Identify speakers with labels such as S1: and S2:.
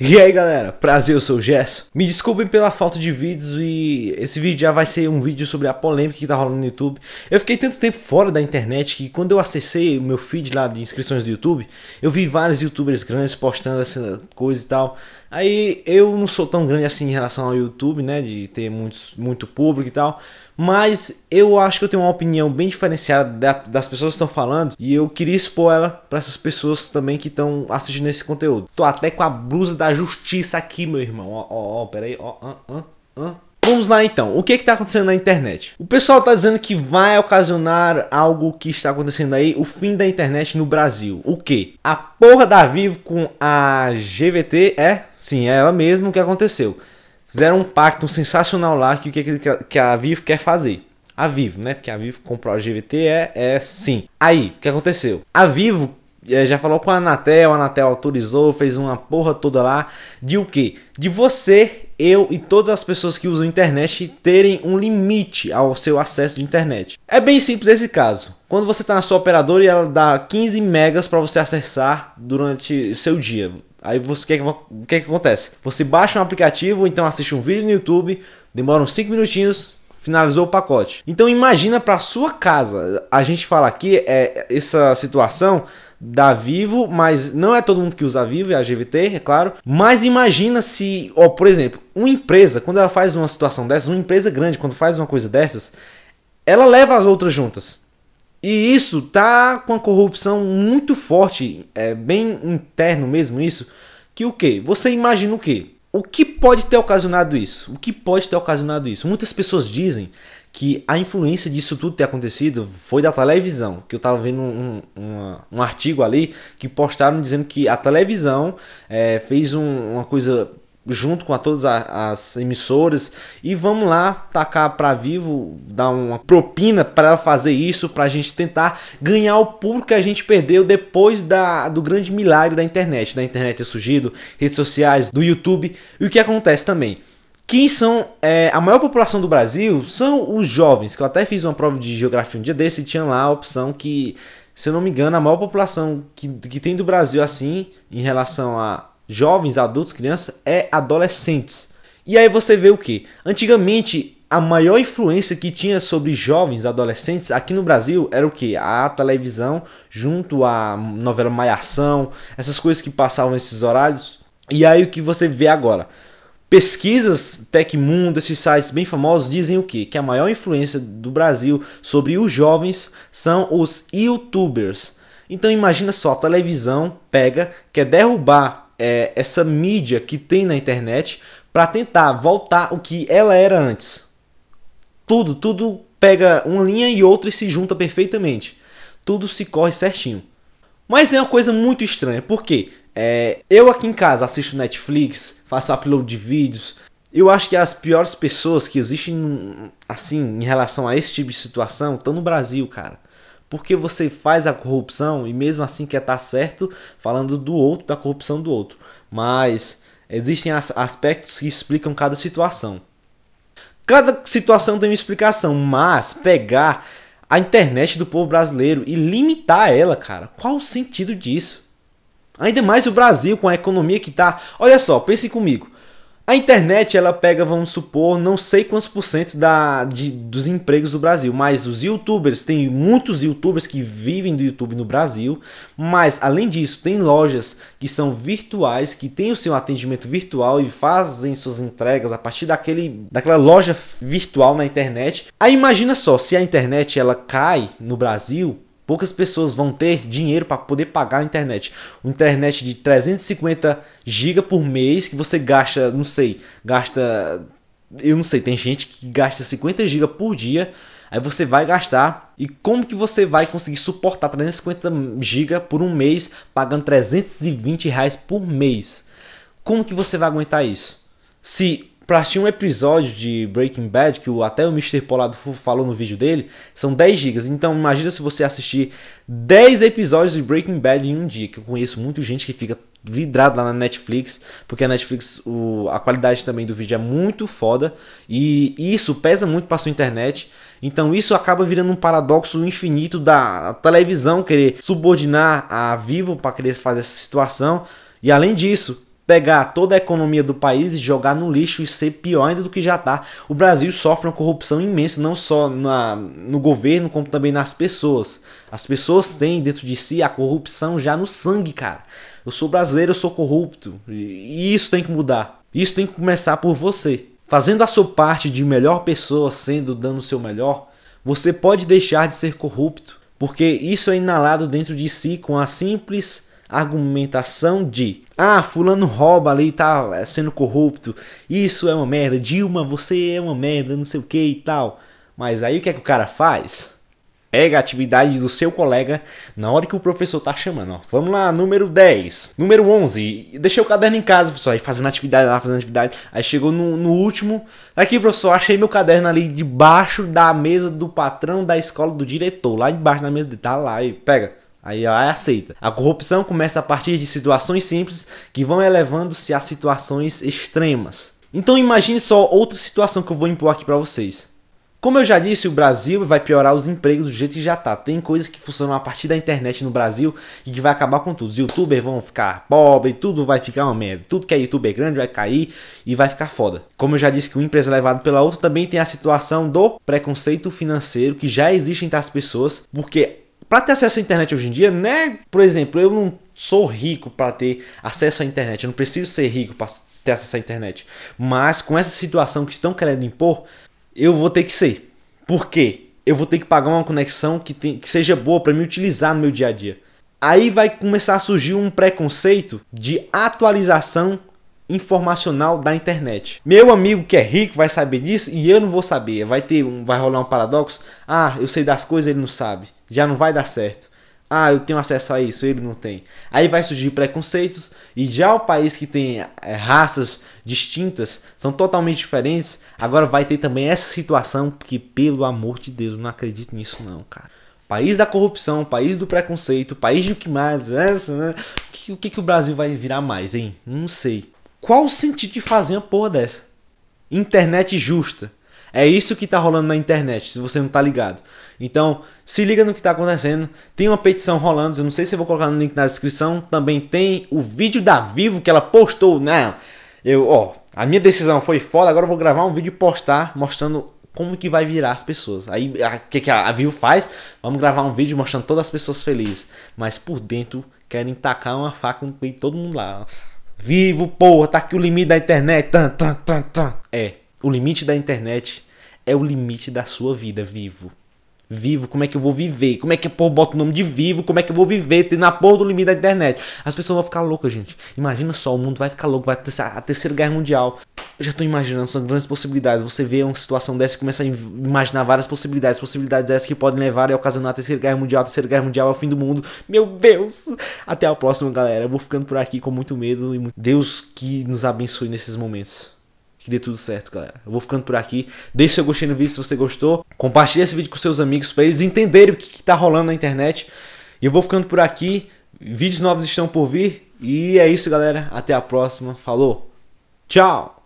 S1: E aí galera, prazer, eu sou o Jess. Me desculpem pela falta de vídeos e esse vídeo já vai ser um vídeo sobre a polêmica que tá rolando no YouTube. Eu fiquei tanto tempo fora da internet que quando eu acessei o meu feed lá de inscrições do YouTube, eu vi vários youtubers grandes postando essa coisa e tal. Aí eu não sou tão grande assim em relação ao YouTube, né? De ter muitos, muito público e tal. Mas eu acho que eu tenho uma opinião bem diferenciada da, das pessoas que estão falando. E eu queria expor ela para essas pessoas também que estão assistindo esse conteúdo. Tô até com a blusa da justiça aqui, meu irmão. Ó, ó, ó, peraí. aí. Ó, ó, ó, ó vamos lá então. O que é está acontecendo na internet? O pessoal está dizendo que vai ocasionar algo que está acontecendo aí, o fim da internet no Brasil. O que? A porra da Vivo com a GVT é, sim, é ela mesma que aconteceu. Fizeram um pacto sensacional lá que o que, é que a Vivo quer fazer a Vivo, né? Porque a Vivo comprou a GVT, é, é sim. Aí, o que aconteceu? A Vivo é, já falou com a Anatel, a Anatel autorizou, fez uma porra toda lá de o quê? De você eu e todas as pessoas que usam internet terem um limite ao seu acesso de internet. É bem simples esse caso. Quando você está na sua operadora e ela dá 15 megas para você acessar durante o seu dia. Aí você que, é o que, é que acontece? Você baixa um aplicativo, então assiste um vídeo no YouTube, demora uns 5 minutinhos, finalizou o pacote. Então imagina para sua casa. A gente fala aqui é essa situação da Vivo, mas não é todo mundo que usa é a Vivo e a GVT, é claro. Mas imagina se, ó, por exemplo, uma empresa, quando ela faz uma situação dessas, uma empresa grande, quando faz uma coisa dessas, ela leva as outras juntas. E isso tá com a corrupção muito forte, é bem interno mesmo isso, que o que? Você imagina o que? O que pode ter ocasionado isso? O que pode ter ocasionado isso? Muitas pessoas dizem que a influência disso tudo ter acontecido foi da televisão. Que eu estava vendo um, um, um, artigo ali que postaram dizendo que a televisão é, fez um, uma coisa junto com a todas as emissoras e vamos lá tacar para vivo, dar uma propina para fazer isso, para a gente tentar ganhar o público que a gente perdeu depois da, do grande milagre da internet, da internet ter surgido, redes sociais, do YouTube e o que acontece também. Quem são é, a maior população do Brasil são os jovens, que eu até fiz uma prova de geografia um dia desse e tinha lá a opção que, se eu não me engano, a maior população que, que tem do Brasil assim, em relação a jovens, adultos, crianças, é adolescentes. E aí você vê o que? Antigamente, a maior influência que tinha sobre jovens, adolescentes aqui no Brasil era o que? A televisão, junto à novela Maiação, essas coisas que passavam esses horários. E aí o que você vê agora? Pesquisas Tecmundo, esses sites bem famosos, dizem o quê? Que a maior influência do Brasil sobre os jovens são os youtubers. Então imagina só, a televisão pega, quer derrubar é, essa mídia que tem na internet para tentar voltar o que ela era antes. Tudo, tudo pega uma linha e outra e se junta perfeitamente. Tudo se corre certinho. Mas é uma coisa muito estranha, porque é, eu aqui em casa assisto Netflix, faço upload de vídeos. Eu acho que as piores pessoas que existem, assim, em relação a esse tipo de situação, estão no Brasil, cara. Porque você faz a corrupção e mesmo assim quer estar tá certo falando do outro, da corrupção do outro. Mas existem as, aspectos que explicam cada situação. Cada situação tem uma explicação, mas pegar a internet do povo brasileiro e limitar ela, cara, qual o sentido disso? Ainda mais o Brasil com a economia que está. Olha só, pense comigo. A internet ela pega, vamos supor, não sei quantos por cento da, dos empregos do Brasil, mas os youtubers, tem muitos youtubers que vivem do YouTube no Brasil, mas além disso, tem lojas que são virtuais, que têm o seu atendimento virtual e fazem suas entregas a partir daquele, daquela loja virtual na internet. Aí imagina só, se a internet ela cai no Brasil, Poucas pessoas vão ter dinheiro para poder pagar a internet. Uma internet de 350 GB por mês que você gasta, não sei, gasta. Eu não sei, tem gente que gasta 50 GB por dia. Aí você vai gastar. E como que você vai conseguir suportar 350 GB por um mês pagando 320 reais por mês? Como que você vai aguentar isso? Se Pra assistir um episódio de Breaking Bad, que o, até o Mr. Polado falou no vídeo dele, são 10 gigas. Então imagina se você assistir 10 episódios de Breaking Bad em um dia, que eu conheço muita gente que fica vidrado lá na Netflix, porque a Netflix, o, a qualidade também do vídeo é muito foda, e, isso pesa muito para sua internet. Então isso acaba virando um paradoxo infinito da televisão querer subordinar a Vivo para querer fazer essa situação. E além disso, pegar toda a economia do país e jogar no lixo e ser pior ainda do que já está. O Brasil sofre uma corrupção imensa, não só na, no governo, como também nas pessoas. As pessoas têm dentro de si a corrupção já no sangue, cara. Eu sou brasileiro, eu sou corrupto. E isso tem que mudar. Isso tem que começar por você. Fazendo a sua parte de melhor pessoa, sendo, dando o seu melhor, você pode deixar de ser corrupto, porque isso é inalado dentro de si com a simples argumentação de ah, fulano rouba ali, tá sendo corrupto, isso é uma merda, Dilma, você é uma merda, não sei o que e tal. Mas aí o que é que o cara faz? Pega a atividade do seu colega na hora que o professor tá chamando. Ó. Vamos lá, número 10. Número 11. Deixei o caderno em casa, pessoal. Aí fazendo atividade lá, fazendo atividade. Aí chegou no, no último. Aqui, professor, achei meu caderno ali debaixo da mesa do patrão da escola do diretor. Lá debaixo da mesa de tá lá. E pega. Aí ela aceita. A corrupção começa a partir de situações simples que vão elevando-se a situações extremas. Então imagine só outra situação que eu vou impor aqui para vocês. Como eu já disse, o Brasil vai piorar os empregos do jeito que já tá. Tem coisas que funcionam a partir da internet no Brasil e que vai acabar com tudo. Os youtubers vão ficar pobres, tudo vai ficar uma merda. Tudo que é youtuber grande vai cair e vai ficar foda. Como eu já disse que uma empresa é levada pela outra, também tem a situação do preconceito financeiro que já existe entre as pessoas, porque para ter acesso à internet hoje em dia, né? Por exemplo, eu não sou rico para ter acesso à internet, eu não preciso ser rico para ter acesso à internet. Mas com essa situação que estão querendo impor, eu vou ter que ser. Por quê? Eu vou ter que pagar uma conexão que, tem, que seja boa para me utilizar no meu dia a dia. Aí vai começar a surgir um preconceito de atualização informacional da internet. Meu amigo que é rico vai saber disso e eu não vou saber. Vai ter um, vai rolar um paradoxo. Ah, eu sei das coisas, ele não sabe já não vai dar certo. Ah, eu tenho acesso a isso, ele não tem. Aí vai surgir preconceitos e já o país que tem é, raças distintas, são totalmente diferentes, agora vai ter também essa situação que pelo amor de Deus, não acredito nisso não, cara. País da corrupção, país do preconceito, país do que mais, é, é, o que, que o Brasil vai virar mais, hein? Não sei. Qual o sentido de fazer uma porra dessa? Internet justa. É isso que está rolando na internet, se você não está ligado. Então, se liga no que está acontecendo. Tem uma petição rolando, eu não sei se eu vou colocar no link na descrição. Também tem o vídeo da Vivo que ela postou, né? Eu, ó, a minha decisão foi foda, agora eu vou gravar um vídeo e postar mostrando como que vai virar as pessoas. Aí, o que, que a, a Vivo faz? Vamos gravar um vídeo mostrando todas as pessoas felizes. Mas por dentro, querem tacar uma faca no peito todo mundo lá. Vivo, porra, tá aqui o limite da internet. Tan, tan, tan, tan. É, o limite da internet é o limite da sua vida, vivo. Vivo, como é que eu vou viver? Como é que eu boto bota o nome de vivo? Como é que eu vou viver na porra do limite da internet? As pessoas vão ficar loucas, gente. Imagina só, o mundo vai ficar louco, vai ter a terceira guerra mundial. Eu já tô imaginando, são grandes possibilidades. Você vê uma situação dessa e começa a imaginar várias possibilidades. Possibilidades dessas que podem levar a ocasionar a terceira guerra mundial. A terceira guerra mundial é o fim do mundo. Meu Deus! Até a próxima, galera. Eu vou ficando por aqui com muito medo. e muito... Deus que nos abençoe nesses momentos que dê tudo certo, galera. Eu vou ficando por aqui. Deixe seu gostei no vídeo se você gostou. Compartilhe esse vídeo com seus amigos para eles entenderem o que, está rolando na internet. E eu vou ficando por aqui. Vídeos novos estão por vir. E é isso, galera. Até a próxima. Falou. Tchau.